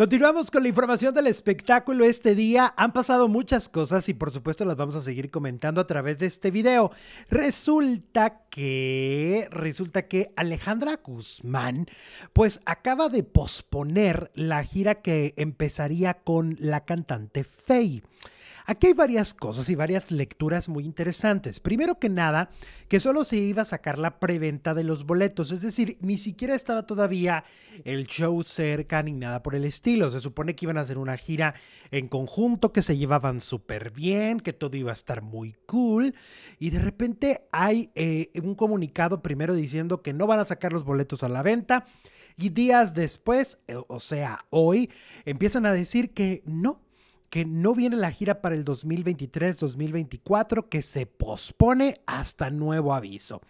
Continuamos con la información del espectáculo este día. Han pasado muchas cosas y por supuesto las vamos a seguir comentando a través de este video. Resulta que resulta que Alejandra Guzmán pues acaba de posponer la gira que empezaría con la cantante Faye. Aquí hay varias cosas y varias lecturas muy interesantes. Primero que nada, que solo se iba a sacar la preventa de los boletos, es decir, ni siquiera estaba todavía el show cerca ni nada por el estilo. Se supone que iban a hacer una gira en conjunto, que se llevaban súper bien, que todo iba a estar muy cool. Y de repente hay eh, un comunicado primero diciendo que no van a sacar los boletos a la venta. Y días después, eh, o sea, hoy, empiezan a decir que no, que no viene la gira para el 2023-2024, que se pospone hasta nuevo aviso.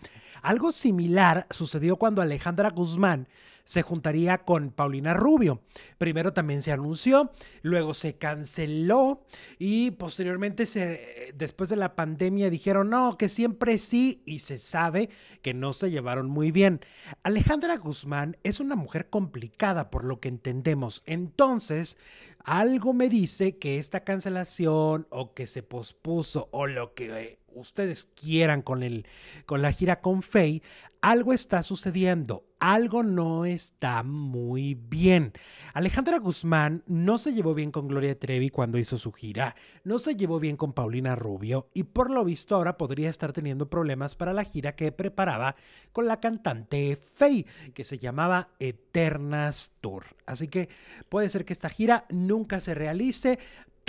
Algo similar sucedió cuando Alejandra Guzmán se juntaría con Paulina Rubio. Primero también se anunció, luego se canceló y posteriormente se, después de la pandemia dijeron no, que siempre sí y se sabe que no se llevaron muy bien. Alejandra Guzmán es una mujer complicada por lo que entendemos. Entonces, algo me dice que esta cancelación o que se pospuso o lo que ustedes quieran con, el, con la gira con Faye, algo está sucediendo, algo no está muy bien. Alejandra Guzmán no se llevó bien con Gloria Trevi cuando hizo su gira, no se llevó bien con Paulina Rubio y por lo visto ahora podría estar teniendo problemas para la gira que preparaba con la cantante Faye, que se llamaba Eternas Tour. Así que puede ser que esta gira nunca se realice,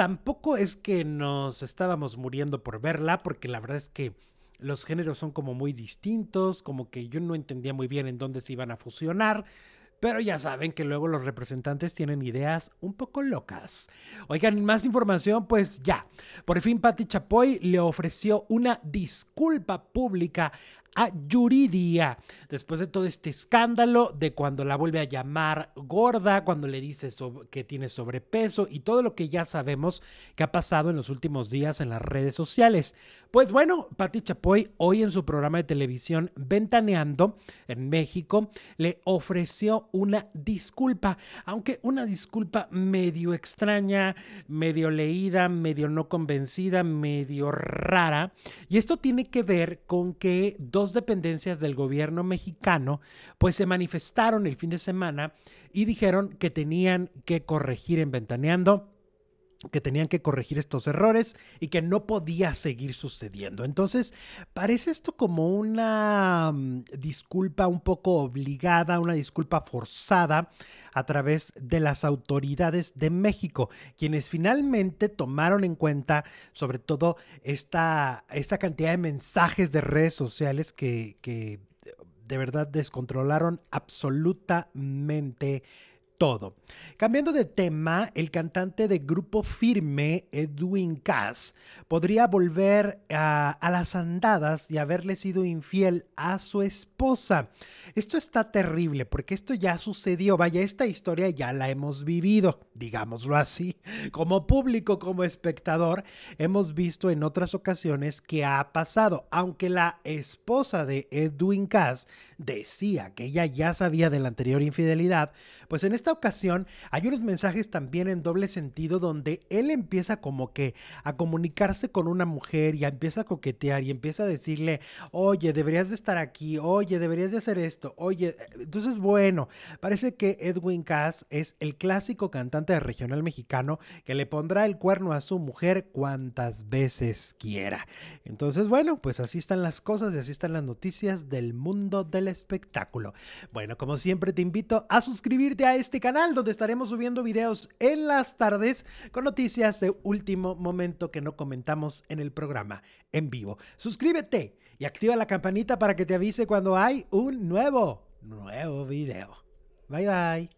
tampoco es que nos estábamos muriendo por verla, porque la verdad es que los géneros son como muy distintos, como que yo no entendía muy bien en dónde se iban a fusionar. Pero ya saben que luego los representantes tienen ideas un poco locas. Oigan, más información, pues ya. Por fin, Patti Chapoy le ofreció una disculpa pública a Yuridia. Después de todo este escándalo de cuando la vuelve a llamar gorda, cuando le dice que tiene sobrepeso y todo lo que ya sabemos que ha pasado en los últimos días en las redes sociales. Pues bueno, Patti Chapoy hoy en su programa de televisión Ventaneando en México le ofreció una disculpa, aunque una disculpa medio extraña, medio leída, medio no convencida, medio rara. Y esto tiene que ver con que dos dependencias del gobierno mexicano, pues se manifestaron el fin de semana y dijeron que tenían que corregir en Ventaneando que tenían que corregir estos errores y que no podía seguir sucediendo. Entonces, parece esto como una mm, disculpa un poco obligada, una disculpa forzada a través de las autoridades de México, quienes finalmente tomaron en cuenta sobre todo esta, cantidad de mensajes de redes sociales que, que de verdad descontrolaron absolutamente todo. Cambiando de tema, el cantante de grupo firme, Edwin Cass, podría volver a, las andadas y haberle sido infiel a su esposa. Esto está terrible porque esto ya sucedió. Vaya, esta historia ya la hemos vivido, digámoslo así. Como público, como espectador, hemos visto en otras ocasiones que ha pasado, aunque la esposa de Edwin Cass decía que ella ya sabía de la anterior infidelidad, pues en esta ocasión hay unos mensajes también en doble sentido donde él empieza como que a comunicarse con una mujer y empieza a coquetear y empieza a decirle, oye, deberías de estar aquí, oye, deberías de hacer esto, oye. Entonces, bueno, parece que Edwin Cass es el clásico cantante regional mexicano que le pondrá el cuerno a su mujer cuantas veces quiera. Entonces, bueno, pues así están las cosas y así están las noticias del mundo del espectáculo. Bueno, como siempre te invito a suscribirte a este canal donde estaremos subiendo videos en las tardes con noticias de último momento que no comentamos en el programa en vivo. Suscríbete y activa la campanita para que te avise cuando hay un nuevo, nuevo video. Bye bye.